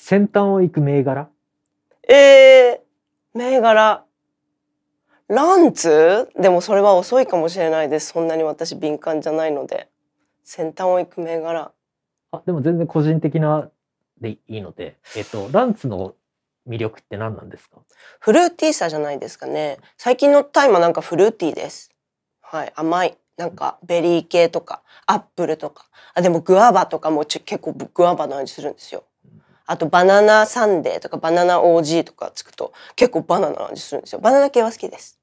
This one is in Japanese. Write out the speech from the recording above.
先端を行く銘柄えー、銘柄。ランツでもそれは遅いかもしれないです。そんなに私敏感じゃないので。先端を行く銘柄。あ、でも全然個人的なでいいので、えっと、ランツの魅力って何なんですかフルーティーさじゃないですかね。最近のタイマーなんかフルーティーです。はい、甘い。なんかベリー系とかアップルとかあでもグアバとかも結構グアバの味するんですよあとバナナサンデーとかバナナ OG とかつくと結構バナナの味するんですよ。バナナ系は好きです。